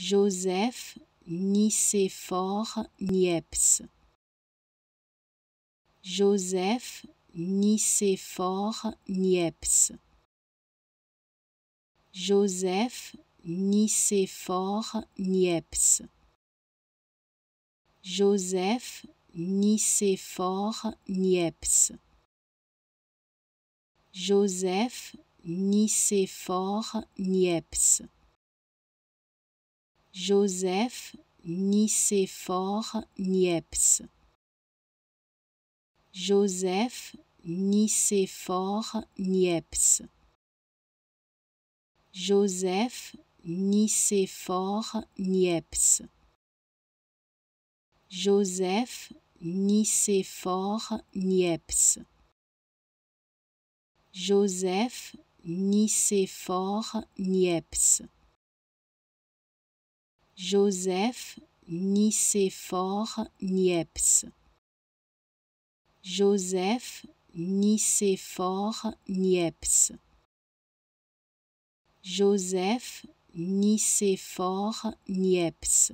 Joseph Nicéphore Niepce. Joseph Nicéphore Niepce. Joseph Nicéphore Niepce. Joseph Nicéphore Niepce. Joseph Nicéphore Niepce. Joseph Nicéphore Niepce. Joseph Nicéphore Niepce. Joseph Nicéphore Niepce. Joseph Nicéphore Niepce. Joseph Nicéphore Niepce. Joseph Nicéphore nieps. Joseph Nicéphore nieps. Joseph Nicéphore nieps.